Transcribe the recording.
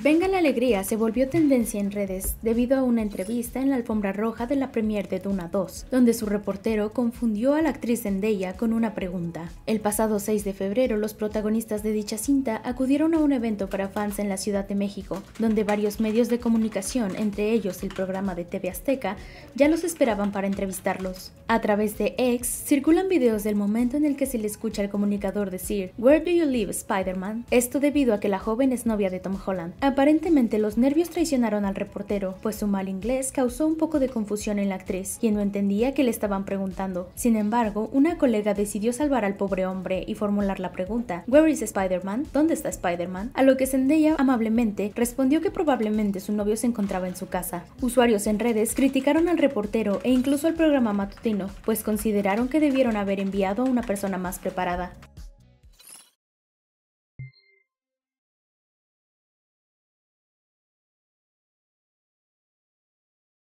Venga la Alegría se volvió tendencia en redes debido a una entrevista en la alfombra roja de la premier de Duna 2, donde su reportero confundió a la actriz Zendaya con una pregunta. El pasado 6 de febrero, los protagonistas de dicha cinta acudieron a un evento para fans en la Ciudad de México, donde varios medios de comunicación, entre ellos el programa de TV Azteca, ya los esperaban para entrevistarlos. A través de X circulan videos del momento en el que se le escucha al comunicador decir, Where do you live, Spider-Man? Esto debido a que la joven es novia de Tom Holland. Aparentemente los nervios traicionaron al reportero, pues su mal inglés causó un poco de confusión en la actriz, quien no entendía que le estaban preguntando. Sin embargo, una colega decidió salvar al pobre hombre y formular la pregunta, ¿Where is Spider-Man? ¿Dónde está Spider-Man? A lo que Zendaya amablemente respondió que probablemente su novio se encontraba en su casa. Usuarios en redes criticaron al reportero e incluso al programa matutino, pues consideraron que debieron haber enviado a una persona más preparada.